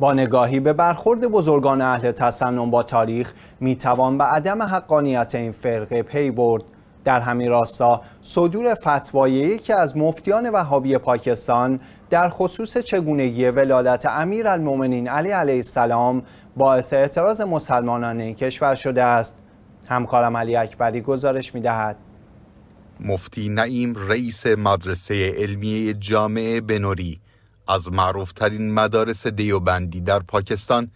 با نگاهی به برخورد بزرگان اهل تسنن با تاریخ میتوان به عدم حقانیت این فرقه پی برد در همین راستا صدور فتوای یکی از مفتیان وهابی پاکستان در خصوص چگونگی ولادت امیر المومنین علی علیه السلام باعث اعتراض مسلمانان این کشور شده است همکارم علی اکبری گزارش میدهد مفتی نعیم رئیس مدرسه علمیه جامعه بنوری از معروفترین مدارس دیوبندی در پاکستان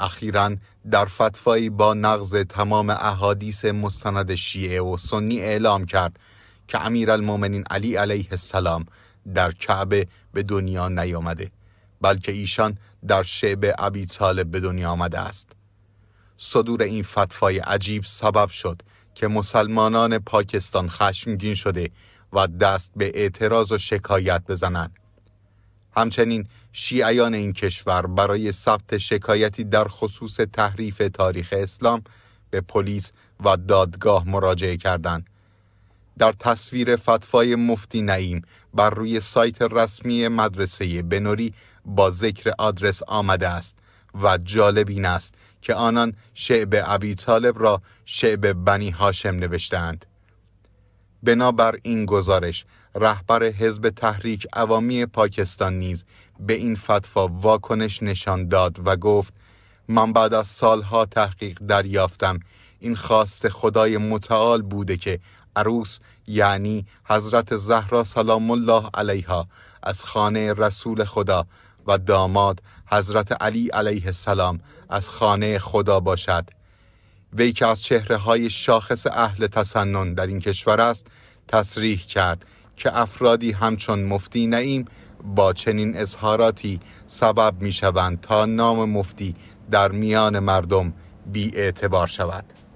اخیرا در فتفایی با نقض تمام احادیث مستند شیعه و سنی اعلام کرد که المومنین علی علیه السلام در کعبه به دنیا نیامده بلکه ایشان در شعب عبی طالب به دنیا آمده است صدور این فتفای عجیب سبب شد که مسلمانان پاکستان خشمگین شده و دست به اعتراض و شکایت بزنند همچنین شیعیان این کشور برای ثبت شکایتی در خصوص تحریف تاریخ اسلام به پلیس و دادگاه مراجعه کردند. در تصویر فتوای مفتی نعیم بر روی سایت رسمی مدرسه بنوری با ذکر آدرس آمده است و جالب این است که آنان شعب عبی طالب را شعب بنی هاشم نوشتند. بنابر این گزارش رهبر حزب تحریک عوامی پاکستان نیز به این فتوا واکنش نشان داد و گفت من بعد از سالها تحقیق دریافتم این خواست خدای متعال بوده که عروس یعنی حضرت زهرا سلام الله علیها از خانه رسول خدا و داماد حضرت علی علیه السلام از خانه خدا باشد وی که از چهره های شاخص اهل تسنن در این کشور است تصریح کرد که افرادی همچون مفتی نعیم با چنین اظهاراتی سبب می شوند تا نام مفتی در میان مردم بی اعتبار شود